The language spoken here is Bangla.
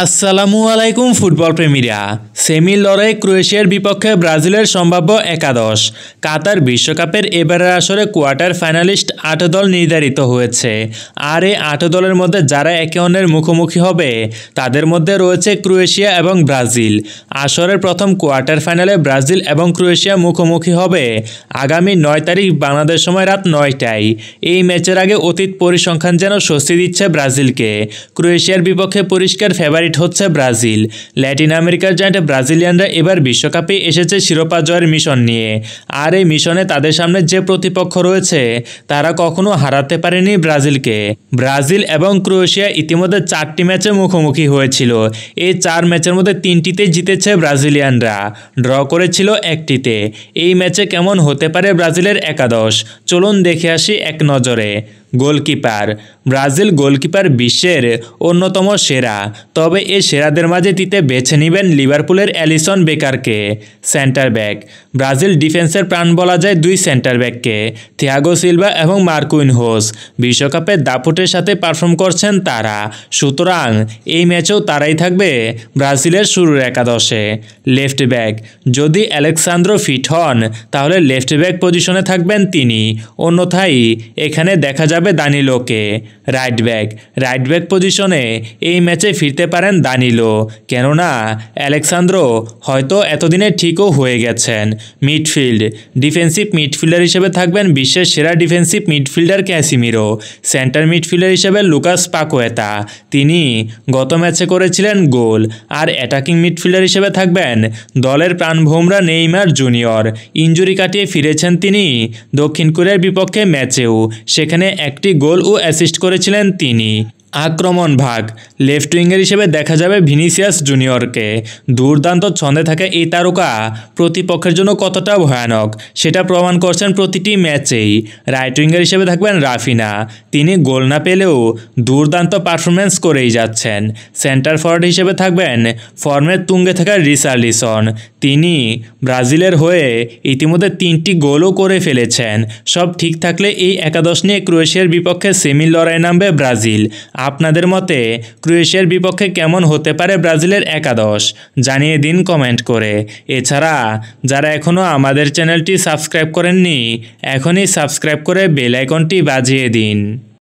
আসসালামু আলাইকুম ফুটবল প্রেমীরা সেমি লড়াই ক্রোয়েশিয়ার বিপক্ষে ব্রাজিলের সম্ভাব্য একাদশ কাতার বিশ্বকাপের এবারের আসরে কোয়ার্টার ফাইনালিস্ট আট দল নির্ধারিত হয়েছে আর এই আট দলের মধ্যে যারা একে অন্যের মুখোমুখি হবে তাদের মধ্যে রয়েছে ক্রোয়েশিয়া এবং ব্রাজিল আসরের প্রথম কোয়ার্টার ফাইনালে ব্রাজিল এবং ক্রোয়েশিয়া মুখোমুখি হবে আগামী নয় তারিখ বাংলাদেশ সময় রাত নয়টায় এই ম্যাচের আগে অতীত পরিসংখ্যান যেন স্বস্তি দিচ্ছে ব্রাজিলকে ক্রোয়েশিয়ার বিপক্ষে পরিষ্কার ফেভার ফেভারিট হচ্ছে ব্রাজিল ল্যাটিন আমেরিকার জয়েন্ট ব্রাজিলিয়ানরা এবার বিশ্বকাপে এসেছে শিরোপা জয়ের মিশন নিয়ে আর এই মিশনে তাদের সামনে যে প্রতিপক্ষ রয়েছে তারা কখনো হারাতে পারেনি ব্রাজিলকে ব্রাজিল এবং ক্রোয়েশিয়া ইতিমধ্যে চারটি ম্যাচে মুখোমুখি হয়েছিল এই চার ম্যাচের মধ্যে তিনটিতে জিতেছে ব্রাজিলিয়ানরা ড্র করেছিল একটিতে এই ম্যাচে কেমন হতে পারে ব্রাজিলের একাদশ চলুন দেখে আসি এক নজরে গোলকিপার ব্রাজিল গোলকিপার বিশ্বের অন্যতম সেরা তবে এ সেরাদের মাঝে তিতে বেছে নেবেন লিভারপুলের অ্যালিসন বেকারকে সেন্টার ব্যাক ব্রাজিল ডিফেন্সের প্রাণ বলা যায় দুই সেন্টার ব্যাককে থিয়াগো সিলভা এবং মার্কুইন হোস বিশ্বকাপে দাপুটের সাথে পারফর্ম করছেন তারা সুতরাং এই ম্যাচেও তারাই থাকবে ব্রাজিলের শুরুর একাদশে লেফট ব্যাক যদি অ্যালেক্সান্দ্রো ফিট হন তাহলে লেফট ব্যাক পজিশনে থাকবেন তিনি অন্যথায় এখানে দেখা যাবে যাবে দানিলোকে রাইট ব্যাক রাইট ব্যাক পজিশনে এই ম্যাচে ফিরতে পারেন দানিলো কেননা অ্যালেক্সান্দ্রো হয়তো এতদিনে ঠিকও হয়ে গেছেন মিডফিল্ড ডিফেন্সিভ মিডফিল্ডার হিসেবে থাকবেন বিশ্বের সেরা defensive midfielder Casemiro centre midfielder হিসেবে লুকাস পাকোয়েতা তিনি গত ম্যাচে করেছিলেন গোল আর অ্যাটাকিং মিডফিল্ডার হিসেবে থাকবেন দলের প্রাণভোমরা নেইমার জুনিয়র ইঞ্জুরি কাটিয়ে ফিরেছেন তিনি দক্ষিণ কোরিয়ার বিপক্ষে ম্যাচেও সেখানে একটি গোল ও অ্যাসিস্ট করেছিলেন তিনি আক্রমণ ভাগ লেফট উইঙ্গার হিসেবে দেখা যাবে ভিনিসিয়াস জুনিয়রকে দুর্দান্ত ছন্দে থাকা এই তারকা প্রতিপক্ষের জন্য কতটা ভয়ানক সেটা প্রমাণ করছেন প্রতিটি ম্যাচেই রাইট উইঙ্গার হিসেবে থাকবেন রাফিনা তিনি গোল না পেলেও দুর্দান্ত পারফরমেন্স করেই যাচ্ছেন সেন্টার ফরওয়ার্ড হিসেবে থাকবেন ফর্মের তুঙ্গে থাকা রিসার্লিসন তিনি ব্রাজিলের হয়ে ইতিমধ্যে তিনটি গোলও করে ফেলেছেন সব ঠিক থাকলে এই একাদশ নিয়ে ক্রোয়েশিয়ার বিপক্ষে সেমি লড়াই নামবে ব্রাজিল আপনাদের মতে ক্রোয়েশিয়ার বিপক্ষে কেমন হতে পারে ব্রাজিলের একাদশ জানিয়ে দিন কমেন্ট করে এছাড়া যারা এখনও আমাদের চ্যানেলটি সাবস্ক্রাইব করেননি এখনই সাবস্ক্রাইব করে বেল আইকনটি বাজিয়ে দিন